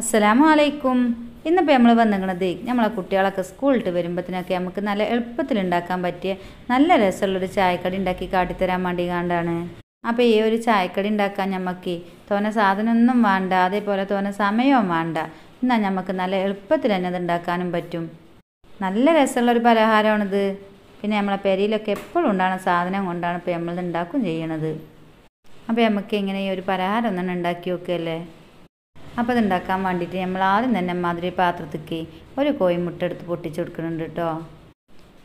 അസ്സലാമു അലൈക്കും ഇന്നിപ്പോൾ നമ്മൾ വന്നിരിക്കുന്നത് നമ്മളെ കുട്ടികളൊക്കെ സ്കൂളിട്ട് വരുമ്പോഴത്തേനൊക്കെ നമുക്ക് നല്ല എളുപ്പത്തിൽ ഉണ്ടാക്കാൻ പറ്റിയ നല്ല രസമുള്ളൊരു ചായക്കടി ഉണ്ടാക്കി കാട്ടിത്തരാൻ വേണ്ടി കണ്ടാണ് അപ്പോൾ ഈ ഒരു ചായക്കടി ഉണ്ടാക്കാൻ നമുക്ക് തോന സാധനമൊന്നും വേണ്ട അതേപോലെ തോന സമയവും വേണ്ട എന്നാൽ നമുക്ക് നല്ല എളുപ്പത്തിൽ തന്നെ അത് ഉണ്ടാക്കാനും പറ്റും നല്ല രസമുള്ളൊരു പലഹാരമാണിത് പിന്നെ നമ്മളെ പെരയിലൊക്കെ എപ്പോഴും ഉണ്ടാകുന്ന സാധനം കൊണ്ടാണ് ഇപ്പോൾ നമ്മളിത് ഉണ്ടാക്കും ചെയ്യണത് അപ്പോൾ നമുക്ക് ഇങ്ങനെ ഈ ഒരു പലഹാരം ഒന്നും ഉണ്ടാക്കി നോക്കുകയല്ലേ അപ്പോൾ ഇതുണ്ടാക്കാൻ വേണ്ടിയിട്ട് നമ്മൾ ആദ്യം തന്നെ മാതിരി പാത്രത്തേക്ക് ഒരു കോഴിമുട്ട എടുത്ത് പൊട്ടിച്ച് കൊടുക്കുന്നുണ്ട് കേട്ടോ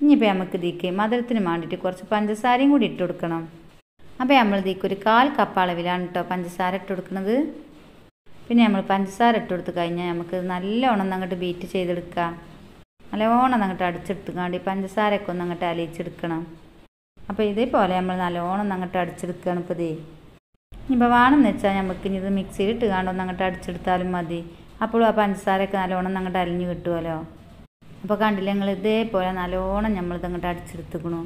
ഇനിയിപ്പോൾ നമുക്ക് ഇതിക്ക് മധുരത്തിന് വേണ്ടിയിട്ട് കുറച്ച് പഞ്ചസാരയും കൂടി ഇട്ട് കൊടുക്കണം അപ്പോൾ നമ്മൾ ഇതിക്ക് ഒരു കാൽ കപ്പ് അളവിലാണ് കേട്ടോ പഞ്ചസാര ഇട്ട് കൊടുക്കുന്നത് പിന്നെ നമ്മൾ പഞ്ചസാര ഇട്ട് കൊടുത്ത് കഴിഞ്ഞാൽ നമുക്ക് നല്ലോണം അങ്ങോട്ട് ബീറ്റ് ചെയ്തെടുക്കാം നല്ലോണം അങ്ങോട്ട് അടിച്ചെടുത്തുക്കാണ്ട് പഞ്ചസാരയൊക്കെ ഒന്ന് അങ്ങോട്ട് അലിയിച്ചെടുക്കണം അപ്പോൾ ഇതേപോലെ നമ്മൾ നല്ലോണം അങ്ങോട്ട് അടിച്ചെടുക്കുകയാണ് ഇപ്പോൾ ഇതേ ഇനിയിപ്പോൾ വേണമെന്ന് വെച്ചാൽ നമുക്ക് ഇനി ഇത് മിക്സിയിൽ ഇട്ട് കാണ്ടൊന്ന് അങ്ങോട്ട് അടിച്ചെടുത്താലും മതി അപ്പോഴും ആ പഞ്ചസാരയൊക്കെ നല്ലോണം അങ്ങോട്ട് അലിഞ്ഞ് കിട്ടുമല്ലോ അപ്പോൾ കണ്ടില്ല ഞങ്ങൾ ഇതേപോലെ നല്ലോണം നമ്മളിത് അങ്ങോട്ട് അടിച്ചെടുത്തുക്കണു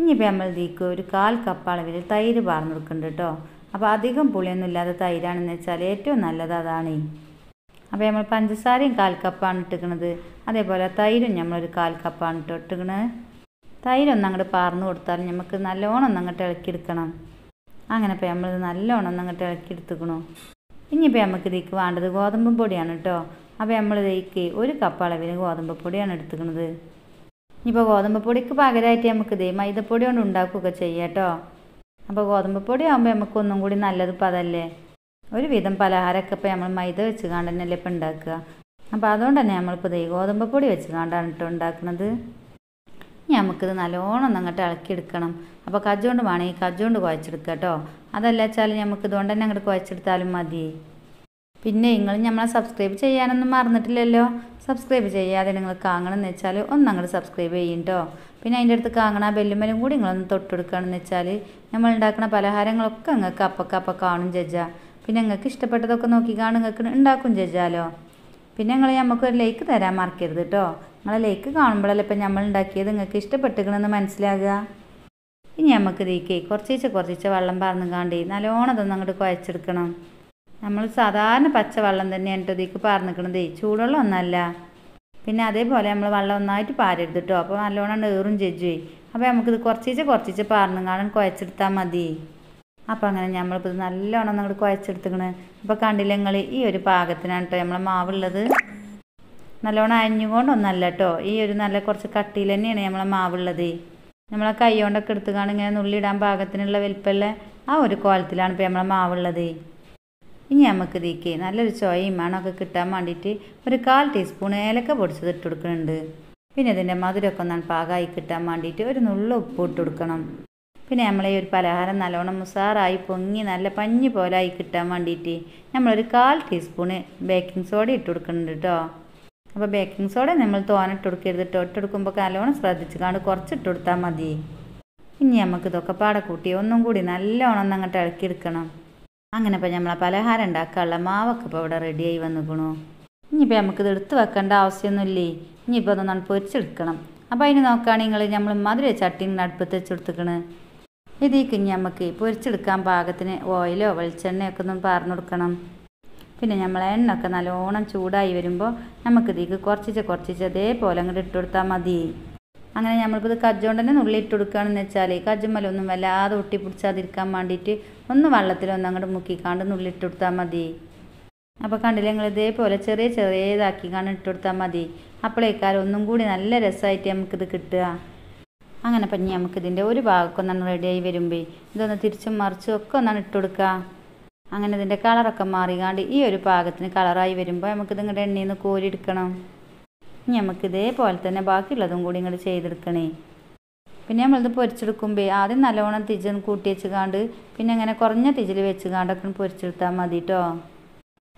ഇനിയിപ്പോൾ നമ്മൾ ഇതിക്ക് ഒരു കാൽ കപ്പ് അളവിൽ തൈര് വാർന്നു കൊടുക്കുന്നുണ്ട് കേട്ടോ അപ്പോൾ അധികം പുളിയൊന്നും ഇല്ലാതെ തൈരാണെന്ന് വെച്ചാൽ ഏറ്റവും നല്ലത് അതാണ് അപ്പോൾ നമ്മൾ പഞ്ചസാരയും കാൽ കപ്പാണ് ഇട്ടിക്കണത് അതേപോലെ തൈരും നമ്മളൊരു കാൽ കപ്പാണ് ഇട്ടോ ഇട്ടിക്കണത് തൈരൊന്നും അങ്ങോട്ട് പാർന്നു കൊടുത്താൽ നമുക്ക് നല്ലോണം ഒന്നങ്ങോട്ട് ഇളക്കിയെടുക്കണം അങ്ങനെ ഇപ്പോൾ നമ്മൾ നല്ലോണം ഒന്നങ്ങോട്ട് ഇളക്കിയെടുത്തുക്കണു ഇനിയിപ്പോൾ നമുക്ക് ഇതിക്ക് വേണ്ടത് ഗോതമ്പ് പൊടിയാണ് കേട്ടോ അപ്പോൾ നമ്മൾ ഇതിക്ക് ഒരു കപ്പ് അളവിൽ ഗോതമ്പ് പൊടിയാണ് എടുത്തുക്കണത് ഇനിയിപ്പോൾ ഗോതമ്പ് പൊടിക്ക് പകരമായിട്ട് നമുക്ക് ഇതേ മൈദപ്പൊടി കൊണ്ട് ഉണ്ടാക്കുകയൊക്കെ ചെയ്യാം കേട്ടോ അപ്പോൾ ഗോതമ്പ് പൊടി ആകുമ്പോൾ നമുക്ക് ഒന്നും കൂടി നല്ലത് ഇപ്പോൾ അതല്ലേ ഒരുവിധം പലഹാരമൊക്കെ ഇപ്പോൾ നമ്മൾ മൈദ വെച്ച് കാണ്ട് തന്നെയല്ലേ ഇപ്പോൾ ഉണ്ടാക്കുക അപ്പോൾ അതുകൊണ്ട് തന്നെ നമ്മളിപ്പോൾ ഇതേ ഗോതമ്പ് പൊടി വെച്ച് കാണ്ടാണ് കേട്ടോ ഉണ്ടാക്കുന്നത് നമുക്കിത് നല്ലോണം ഒന്നങ്ങോട്ട് ഇളക്കിയെടുക്കണം അപ്പോൾ കജ്ജോണ്ട് വേണം ഈ കജ്ജോണ്ട് കുഴച്ചെടുക്കുക കേട്ടോ അതല്ല വെച്ചാൽ നമുക്ക് ഇതുകൊണ്ട് തന്നെ അങ്ങോട്ട് കുഴച്ചെടുത്താലും മതി പിന്നെ നിങ്ങൾ നമ്മളെ സബ്സ്ക്രൈബ് ചെയ്യാനൊന്നും മറന്നിട്ടില്ലല്ലോ സബ്സ്ക്രൈബ് ചെയ്യാതെ നിങ്ങൾ കാങ്ങണമെന്ന് വെച്ചാൽ ഒന്ന് അങ്ങോട്ട് സബ്സ്ക്രൈബ് ചെയ്യും കേട്ടോ പിന്നെ അതിൻ്റെ അടുത്ത് കാങ്ങണ ബെല്ലുമലും കൂടി നിങ്ങളൊന്ന് തൊട്ടെടുക്കുകയാണെന്ന് വെച്ചാൽ നമ്മൾ ഉണ്ടാക്കുന്ന പലഹാരങ്ങളൊക്കെ നിങ്ങൾക്ക് അപ്പക്കപ്പ കാണും ജജ പിന്നെ നിങ്ങൾക്ക് ഇഷ്ടപ്പെട്ടതൊക്കെ നോക്കി കാണും നിങ്ങൾക്ക് ഉണ്ടാക്കും ജജാലോ പിന്നെ നിങ്ങൾ നമുക്ക് ഒരു ലൈക്ക് തരാൻ മറക്കരുത് കേട്ടോ നിങ്ങൾ ലൈക്ക് കാണുമ്പോഴല്ലേ ഇപ്പം നമ്മൾ ഉണ്ടാക്കിയത് നിങ്ങൾക്ക് ഇഷ്ടപ്പെട്ടുകളെന്ന് മനസ്സിലാകുക ഇനി നമുക്ക് ഇതേക്കേ കുറച്ചേച്ച് കുറച്ചേച്ച് വെള്ളം പാർന്നു കാണ്ടി നല്ലോണം അതൊന്നും അങ്ങോട്ട് കുഴച്ചെടുക്കണം നമ്മൾ സാധാരണ പച്ച വെള്ളം തന്നെയാണ് ഇതേക്ക് ഇതിക്ക് പാർന്നിക്കണത് ചൂടുവെള്ളം ഒന്നല്ല പിന്നെ അതേപോലെ നമ്മൾ വെള്ളം ഒന്നായിട്ട് പാരരുത് കേട്ടോ അപ്പോൾ നല്ലോണം ഏറും ചെജ്ജുവേ അപ്പോൾ നമുക്കിത് കുറച്ചേച്ച് കുറച്ചേച്ച് പാർന്ന് കാണാൻ കുഴച്ചെടുത്താൽ മതി അപ്പോൾ അങ്ങനെ നമ്മളിപ്പോൾ ഇത് നല്ലോണം അങ്ങോട്ട് കുഴച്ചെടുത്തുക്കണ് അപ്പോൾ കണ്ടില്ല നിങ്ങൾ ഈ ഒരു പാകത്തിനാണ് കേട്ടോ നമ്മളെ മാവുള്ളത് നല്ലോണം അരിഞ്ഞുകൊണ്ടൊന്നല്ല കേട്ടോ ഈ ഒരു നല്ല കുറച്ച് കട്ടിയിൽ തന്നെയാണ് നമ്മളെ മാവുള്ളത് നമ്മളെ കൈ കൊണ്ടൊക്കെ എടുത്തുകാണ് ഇങ്ങനെ നുള്ളിയിടാൻ പാകത്തിനുള്ള വലിപ്പമുള്ള ആ ഒരു കോലത്തിലാണ് ഇപ്പോൾ നമ്മളെ മാവുള്ളത് ഇനി നമുക്ക് ഇതിക്ക് നല്ലൊരു ചോയയും മണമൊക്കെ കിട്ടാൻ വേണ്ടിയിട്ട് ഒരു കാൽ ടീസ്പൂൺ ഏലക്ക പൊടിച്ചത് ഇട്ടുകൊടുക്കുന്നുണ്ട് പിന്നെ ഇതിൻ്റെ മധുരമൊക്കെ ഒന്നാണ് പാകമായി കിട്ടാൻ വേണ്ടിയിട്ട് ഒരു നുള്ള ഉപ്പ് ഇട്ട് കൊടുക്കണം പിന്നെ നമ്മൾ ഈ ഒരു പലഹാരം നല്ലോണം മുസാറായി പൊങ്ങി നല്ല പഞ്ഞി പോലായി കിട്ടാൻ വേണ്ടിയിട്ട് നമ്മളൊരു കാൽ ടീസ്പൂണ് ബേക്കിംഗ് സോഡ ഇട്ട് കൊടുക്കുന്നുണ്ട് കേട്ടോ അപ്പോൾ ബേക്കിംഗ് സോഡ നമ്മൾ തോനിട്ട് കൊടുക്കരുത് കേട്ടോ ഇട്ടെടുക്കുമ്പോൾ നല്ലോണം ശ്രദ്ധിച്ച് കാണ്ട് കുറച്ച് ഇട്ട് കൊടുത്താൽ മതി ഇനി നമുക്ക് ഇതൊക്കെ പാടെ കൂട്ടി ഒന്നും കൂടി നല്ലോണം അങ്ങോട്ട് ഇളക്കിയെടുക്കണം അങ്ങനെ ഇപ്പം നമ്മളെ പലഹാരം ഉണ്ടാക്കാനുള്ള മാവൊക്കെ ഇപ്പോൾ ഇവിടെ റെഡിയായി വന്നിക്കണു ഇനിയിപ്പോൾ നമുക്കിത് എടുത്ത് വെക്കേണ്ട ആവശ്യമൊന്നുമില്ലേ ഇനിയിപ്പോൾ നമ്മൾ പൊരിച്ചെടുക്കണം അപ്പോൾ അതിന് നോക്കുകയാണെങ്കിൽ നമ്മൾ മധുര ചട്ടിങ്ങനെ അടുപ്പത്ത് വെച്ചെടുത്തുക്കണ് ഇതിലേക്ക് ഇനി നമുക്ക് പൊരിച്ചെടുക്കാൻ പാകത്തിന് ഓയിലോ വെളിച്ചെണ്ണയൊക്കെ ഒന്ന് പാർന്നു കൊടുക്കണം പിന്നെ നമ്മൾ എണ്ണ ഒക്കെ നല്ലോണം ചൂടായി വരുമ്പോൾ നമുക്ക് ഇതിക്ക് കുറച്ചിച്ച് കുറച്ചിച്ച് അതേപോലെ അങ്ങോട്ട് ഇട്ട് കൊടുത്താൽ മതി അങ്ങനെ നമ്മളിപ്പോൾ ഇത് കജ്ജോണ്ട് തന്നെ നുള്ളിയിട്ട് കൊടുക്കുകയാണെന്ന് വെച്ചാൽ കജ്ജുമലൊന്നും വല്ലാതെ ഒട്ടിപ്പിടിച്ചാതിരിക്കാൻ വേണ്ടിയിട്ട് ഒന്ന് വെള്ളത്തിലൊന്ന് അങ്ങോട്ട് മുക്കിക്കാണ്ട് ഇട്ട് കൊടുത്താൽ മതി അപ്പോൾ കണ്ടില്ല നിങ്ങൾ ഇതേപോലെ ചെറിയ ചെറിയതാക്കി കാണാൻ ഇട്ട് കൊടുത്താൽ മതി അപ്പോഴേക്കാൾ ഒന്നും കൂടി നല്ല രസമായിട്ട് നമുക്കിത് കിട്ടുക അങ്ങനെ അപ്പം നമുക്കിതിൻ്റെ നമുക്ക് ഒരു ഭാഗമൊക്കെ ഒന്നാണ് റെഡിയായി വരുമ്പോൾ ഇതൊന്ന് തിരിച്ചും മറിച്ചും ഒക്കെ ഒന്നാണ് ഇട്ട് കൊടുക്കുക അങ്ങനെ ഇതിൻ്റെ കളറൊക്കെ മാറികാണ്ട് ഈ ഒരു പാകത്തിന് കളറായി വരുമ്പോൾ നമുക്കിത് ഇങ്ങോട്ട് എണ്ണയിൽ നിന്ന് കോരിയെടുക്കണം ഇനി നമുക്ക് ഇതേപോലെ തന്നെ ബാക്കിയുള്ളതും കൂടി ഇങ്ങോട്ട് ചെയ്തെടുക്കണേ പിന്നെ നമ്മളിത് പൊരിച്ചെടുക്കുമ്പോൾ ആദ്യം നല്ലോണം തിജൻ കൂട്ടി വെച്ചുകാണ്ട് പിന്നെ അങ്ങനെ കുറഞ്ഞ തിജിൽ വെച്ചുകാണ്ടൊക്കെ പൊരിച്ചെടുത്താൽ മതി കേട്ടോ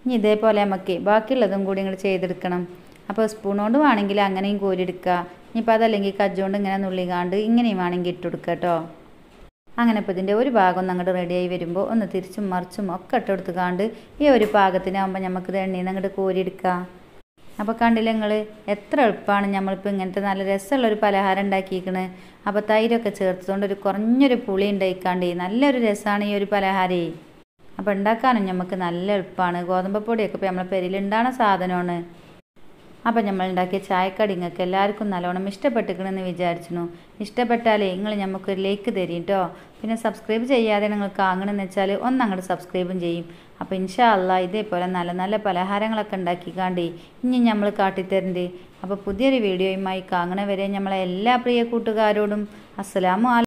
ഇനി ഇതേപോലെ നമുക്ക് ബാക്കിയുള്ളതും കൂടി ഇങ്ങോട്ട് ചെയ്തെടുക്കണം അപ്പോൾ സ്പൂൺ കൊണ്ട് വേണമെങ്കിൽ അങ്ങനെയും കോരിയെടുക്കുക ഇനിയിപ്പോൾ അതല്ലെങ്കിൽ കജ്ജുകൊണ്ട് ഇങ്ങനെ നുള്ളികാണ്ട് ഇങ്ങനെയും വേണമെങ്കിൽ ഇട്ടുകൊടുക്കുക കേട്ടോ അങ്ങനെ ഇപ്പോൾ ഇതിൻ്റെ ഒരു ഭാഗം ഒന്ന് അങ്ങോട്ട് റെഡിയായി വരുമ്പോൾ ഒന്ന് തിരിച്ചും മറിച്ചും ഒക്കെ കാണ്ട് ഈ ഒരു പാകത്തിനാകുമ്പോൾ നമുക്കിത് എണ്ണയിൽ നിന്ന് അങ്ങോട്ട് കോരിയെടുക്കാം അപ്പോൾ കണ്ടില്ല നിങ്ങൾ എത്ര എളുപ്പമാണ് നമ്മളിപ്പോൾ ഇങ്ങനത്തെ നല്ല രസമുള്ളൊരു ഒരു പലഹാരം ഉണ്ടാക്കിയിരിക്കുന്നത് അപ്പോൾ തൈരൊക്കെ ചേർത്തതുകൊണ്ട് ഒരു കുറഞ്ഞൊരു പുളി ഉണ്ടായിക്കാണ്ട് നല്ലൊരു രസമാണ് ഈ ഒരു പലഹാരേ അപ്പോൾ ഉണ്ടാക്കാനും നമുക്ക് നല്ല എളുപ്പമാണ് ഗോതമ്പ് പൊടിയൊക്കെ ഇപ്പോൾ നമ്മളെ പെരിലുണ്ടാകുന്ന സാധനമാണ് അപ്പോൾ നമ്മൾ ഉണ്ടാക്കിയ ചായക്കടി നിങ്ങൾക്ക് എല്ലാവർക്കും നല്ലോണം ഇഷ്ടപ്പെട്ടിരിക്കണമെന്ന് വിചാരിച്ചു ഇഷ്ടപ്പെട്ടാലേ നിങ്ങൾ നമുക്കൊരു ലൈക്ക് തരും കേട്ടോ പിന്നെ സബ്സ്ക്രൈബ് ചെയ്യാതെ നിങ്ങൾക്ക് ആങ്ങണമെന്ന് വെച്ചാൽ ഒന്ന് അങ്ങോട്ട് സബ്സ്ക്രൈബും ചെയ്യും അപ്പോൾ ഇൻഷാ അല്ല ഇതേപോലെ നല്ല നല്ല പലഹാരങ്ങളൊക്കെ ഉണ്ടാക്കിക്കാണ്ട് ഇനി നമ്മൾ കാട്ടിത്തരണ്ട് അപ്പോൾ പുതിയൊരു വീഡിയോയുമായി കാങ്ങണവരെ നമ്മളെ എല്ലാ പ്രിയ കൂട്ടുകാരോടും അസ്സലാമു